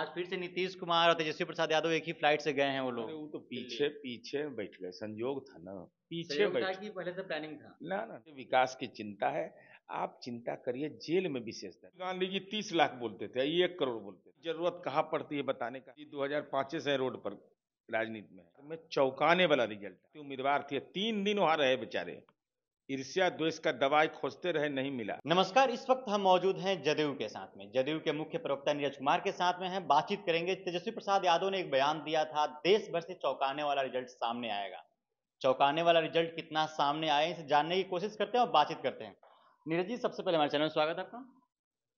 आज फिर से नीतीश कुमार और तेजस्वी प्रसाद यादव एक ही फ्लाइट से गए हैं वो लोग वो तो पीछे पीछे बैठ गए संयोग था ना पीछे बैठ कि पहले से प्लानिंग था ना ना विकास की चिंता है आप चिंता करिए जेल में विशेषता गांधी जी तीस लाख बोलते थे एक करोड़ बोलते थे जरूरत कहाँ पड़ती है बताने का दो हजार पाँचे से रोड पर राजनीति में मैं चौंकाने वाला रिजल्ट उम्मीदवार थे तीन दिन वहाँ रहे बेचारे ईर्ष्या द्वेष का दवाई खोजते रहे नहीं मिला नमस्कार इस वक्त हम मौजूद हैं जदयू के साथ में जदयू के मुख्य प्रवक्ता नीरज कुमार के साथ में हैं बातचीत करेंगे तेजस्वी प्रसाद यादव ने एक बयान दिया था देश भर से चौंकाने वाला रिजल्ट सामने आएगा चौंकाने वाला रिजल्ट कितना सामने आए इसे जानने की कोशिश करते हैं और बातचीत करते हैं नीरज जी सबसे पहले हमारे चैनल में स्वागत है आपका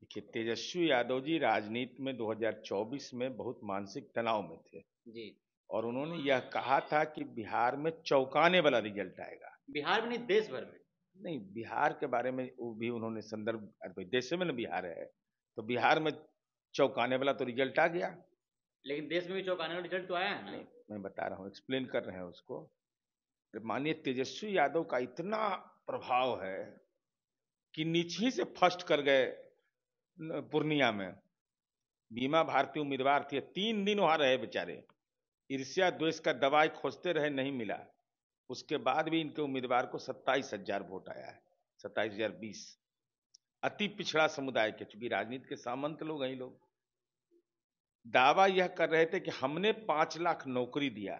देखिए तेजस्वी यादव जी राजनीति में 2024 में बहुत मानसिक तनाव में थे जी और उन्होंने यह कहा था कि बिहार में चौंकाने वाला रिजल्ट आएगा बिहार में नहीं देश भर में नहीं बिहार के बारे में वो भी उन्होंने संदर्भ देश में ना बिहार है तो बिहार में चौंकाने वाला तो रिजल्ट आ गया लेकिन देश में भी चौंकाने वाला रिजल्ट तो आया है ना नहीं मैं बता रहा हूँ एक्सप्लेन कर रहे हैं उसको माननीय तेजस्वी यादव का इतना प्रभाव है कि नीचे से फर्स्ट कर गए पूर्णिया में बीमा भारती उम्मीदवार थे तीन दिन वहां रहे बेचारे ईर्ष्या द्वेष का दवाई खोजते रहे नहीं मिला उसके बाद भी इनके उम्मीदवार को सत्ताईस हजार वोट आया है सत्ताईस हजार बीस अति पिछड़ा समुदाय के चूंकि राजनीति के सामंत लोग हैं लोग दावा यह कर रहे थे कि हमने पांच लाख नौकरी दिया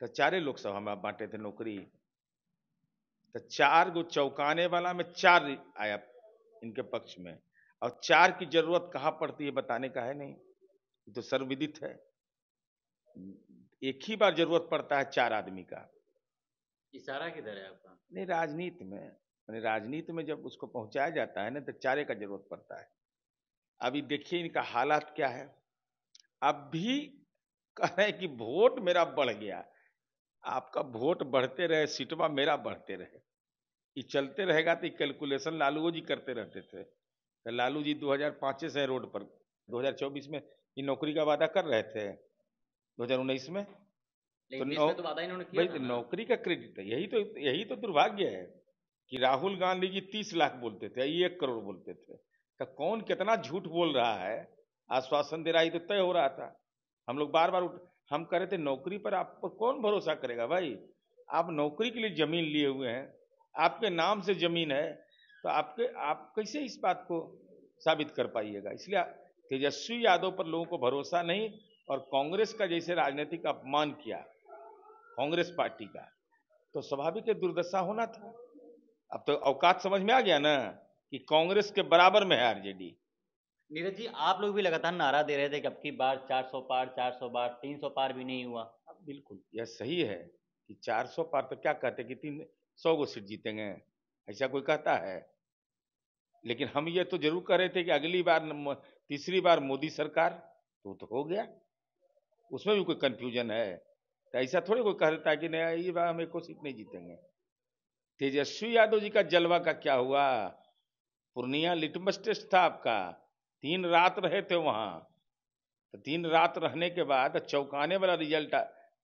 तो चारे लोकसभा में बांटे थे नौकरी तो चार गो चौकाने वाला में चार आया इनके पक्ष में और चार की जरूरत कहाँ पड़ती है बताने का है नहीं तो सर्वविदित है एक ही बार जरूरत पड़ता है चार आदमी का इशारा किधर है आपका नहीं राजनीति में मैंने राजनीति में जब उसको पहुंचाया जाता है ना तो चारे का जरूरत पड़ता है अभी देखिए इनका हालात क्या है अब भी कह रहे हैं कि वोट मेरा बढ़ गया आपका वोट बढ़ते रहे सीटवा मेरा बढ़ते रहे ये चलते रहेगा तो कैलकुलेशन लालू जी करते रहते थे तो लालू जी दो से रोड पर 2024 में ये नौकरी का वादा कर रहे थे 2019 में तो, नौ, तो भाई तो नौकरी का क्रेडिट है यही तो यही तो दुर्भाग्य है कि राहुल गांधी जी तीस लाख बोलते थे एक करोड़ बोलते थे तो कौन कितना झूठ बोल रहा है आश्वासन दे रहा है तो तय हो रहा था हम लोग बार बार उठ हम कह रहे थे नौकरी पर आप पर कौन भरोसा करेगा भाई आप नौकरी के लिए जमीन लिए हुए हैं आपके नाम से जमीन है तो आपके आप कैसे इस बात को साबित कर पाइएगा इसलिए तेजस्वी यादव पर लोगों को भरोसा नहीं और कांग्रेस का जैसे राजनीतिक अपमान किया कांग्रेस पार्टी का तो स्वाभाविक दुर्दशा होना था अब तो अवकात समझ में आ गया ना कि कांग्रेस के बराबर में है आरजेडी नीरज जी आप लोग भी लगातार नारा दे रहे थे कि अब की बार 400 पार 400 तीन 300 पार भी नहीं हुआ बिल्कुल यह सही है कि 400 पार तो क्या कहते कि तीन सौ गो सीट जीतेंगे ऐसा कोई कहता है लेकिन हम ये तो जरूर कह रहे थे कि अगली बार तीसरी बार मोदी सरकार तो, तो हो गया उसमें भी कोई कंफ्यूजन है तो ऐसा थोड़ी कोई कह देता है कि नहीं ये बार हम एक सीट नहीं जीतेंगे तेजस्वी यादव जी का जलवा का क्या हुआ पूर्णिया लिटमस टेस्ट था आपका तीन रात रहे थे वहाँ तो तीन रात रहने के बाद चौंकाने वाला रिजल्ट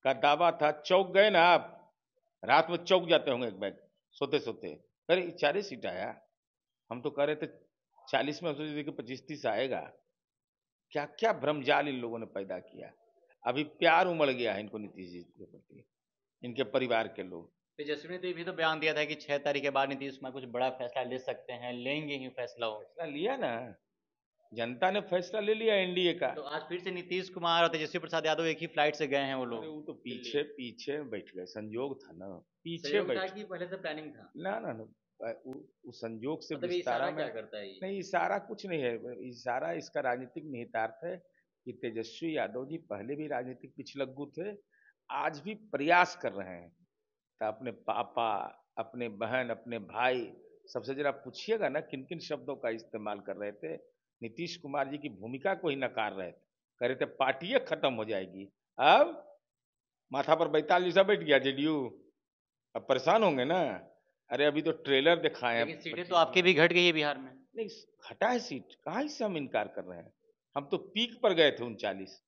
का दावा था चौक गए ना आप रात में चौक जाते होंगे एक बैग सोते सोते अरे चालीस सीट आया हम तो कह रहे थे चालीस में सोचे थे कि पच्चीस तीस आएगा क्या क्या भ्रमजाल इन लोगों ने पैदा किया अभी प्यार उमड़ गया है इनको नीतीश जी के प्रति इनके परिवार के लोग तेजस्वी तो ने भी तो बयान दिया था कि छह तारीख के बाद नीतीश कुमार कुछ बड़ा फैसला ले सकते हैं लेंगे ही फैसला फैसला लिया ना जनता ने फैसला ले लिया एनडीए का तो आज फिर से नीतीश कुमार और तेजस्वी प्रसाद यादव एक ही फ्लाइट से गए हैं वो लोग वो तो पीछे पीछे बैठ गए संजोग था ना पीछे बैठ पहले से प्लानिंग था ना ना ना उस संजोग से इशारा मतलब क्या करता है नहीं इशारा कुछ नहीं है इशारा इसका राजनीतिक निहितार्थ है कि तेजस्वी यादव जी पहले भी राजनीतिक पिछलग्गू थे आज भी प्रयास कर रहे हैं तो अपने पापा अपने बहन अपने भाई सबसे जरा पूछिएगा ना किन किन शब्दों का इस्तेमाल कर रहे थे नीतीश कुमार जी की भूमिका को ही नकार रहे थे कह रहे थे पार्टी खत्म हो जाएगी अब माथा पर बैतालीस बैठ गया जेडीयू अब परेशान होंगे ना अरे अभी तो ट्रेलर दिखाए सीटें तो आपके भी घट गई है बिहार में नहीं घटा है सीट कहा इससे हम इनकार कर रहे हैं हम तो पीक पर गए थे उनचालीस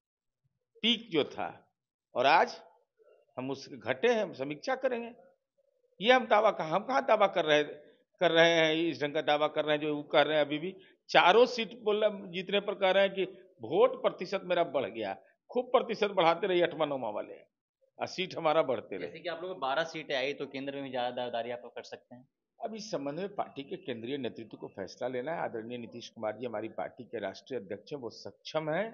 पीक जो था और आज हम उस घटे हैं समीक्षा करेंगे ये हम दावा कहा हम कहाँ दावा कर रहे कर रहे हैं इस ढंग का दावा कर रहे हैं जो वो कर रहे हैं अभी भी चारों सीट बोल जीतने पर कह रहे हैं कि वोट प्रतिशत मेरा बढ़ गया खूब प्रतिशत बढ़ाते रहिए अठवा नौवा वाले और सीट हमारा बढ़ते रहे जैसे कि आप लोग बारह सीटें आई तो केंद्र में ज्यादा दावेदारी आप लोग कर सकते हैं अब इस संबंध में पार्टी के केंद्रीय नेतृत्व को फैसला लेना है आदरणीय नीतीश कुमार जी हमारी पार्टी के राष्ट्रीय अध्यक्ष हैं वो सक्षम हैं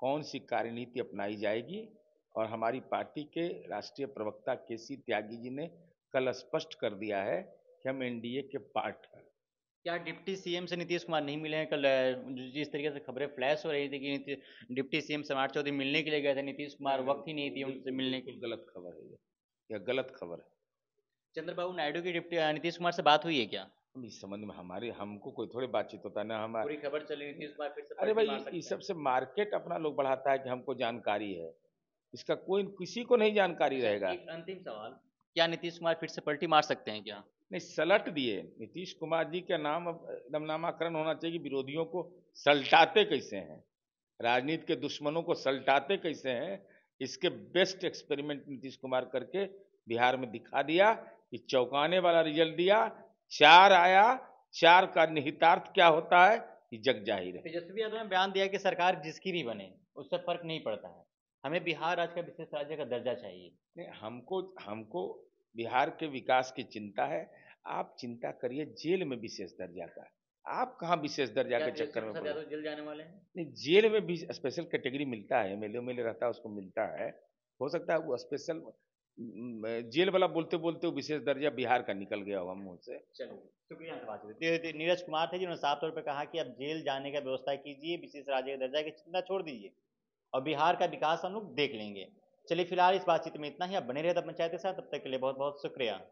कौन सी कार्यनीति अपनाई जाएगी और हमारी पार्टी के राष्ट्रीय प्रवक्ता के सी त्यागी जी ने कल स्पष्ट कर दिया है कि हम एनडीए के पार्ट हैं क्या डिप्टी सीएम से नीतीश कुमार नहीं मिले हैं कल जिस तरीके से खबरें फ्लैश हो रही थी कि डिप्टी सीएम समाज चौधरी मिलने के लिए गए थे नीतीश कुमार वक्त ही नहीं थी उनसे मिलने की गलत खबर है यह गलत खबर है चंद्रबाबू नायडू की डिप्टी नीतीश कुमार से बात हुई है क्या इस संबंध में हमारे हमको कोई थोड़ी बातचीत होता ना हमारे पूरी खबर चली नीतीश कुमार फिर से अरे भाई इस सबसे मार्केट अपना लोग बढ़ाता है कि हमको जानकारी है इसका कोई किसी को नहीं जानकारी अच्छा, रहेगा अंतिम सवाल क्या नीतीश कुमार फिर से पलटी मार सकते हैं क्या नहीं सलट दिए नीतीश कुमार जी का नाम अब एकदम नामाकरण होना चाहिए विरोधियों को सलटाते कैसे हैं राजनीति के दुश्मनों को सलटाते कैसे हैं इसके बेस्ट एक्सपेरिमेंट नीतीश कुमार करके बिहार में दिखा दिया कि चौंकाने वाला रिजल्ट दिया चार आया चार का निहितार्थ क्या होता है कि जग जाहिर है तेजस्वी यादव ने बयान दिया कि सरकार जिसकी भी बने उससे फर्क नहीं पड़ता है हमें बिहार राज्य का विशेष राज्य का दर्जा चाहिए नहीं हमको हमको बिहार के विकास की चिंता है आप चिंता करिए जेल में विशेष दर्जा का आप कहाँ विशेष दर्जा के चक्कर में जेल जाने वाले हैं नहीं जेल में भी स्पेशल कैटेगरी मिलता है एम एल रहता है उसको मिलता है हो सकता है वो स्पेशल जेल वाला बोलते बोलते वो विशेष दर्जा बिहार का निकल गया होगा मुंह से शुक्रिया नीरज कुमार थे जिन्होंने साफ तौर पर कहा कि अब जेल जाने का व्यवस्था कीजिए विशेष राज्य का दर्जा की चिंता छोड़ दीजिए और बिहार का विकास हम लोग देख लेंगे चलिए फिलहाल इस बातचीत में इतना ही आप बने रहे पंचायत के साथ तब तक के लिए बहुत बहुत शुक्रिया